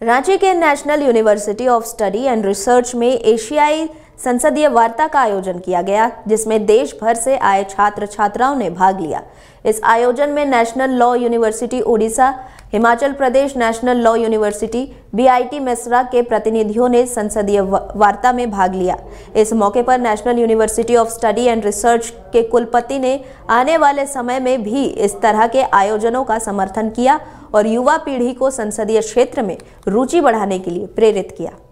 रांची के national university of study and research में एशियाई संसदीय वार्ता का आयोजन किया गया जिसमें देश भर से आए छात्र छात्राओं ने भाग लिया इस आयोजन में national law university Orissa Himachal Pradesh national law university BIT Mesra के प्रतिनिधियों ने संसदीय वार्ता में भाग लिया इस मौके पर national university of study and research के कुलपति ने आने वाले समय में भी इस तरह के आयोजनों का समर्थन किया और युवा पीढ़ी को संसदीय क्षेत्र में रुचि बढ़ाने के लिए प्रेरित किया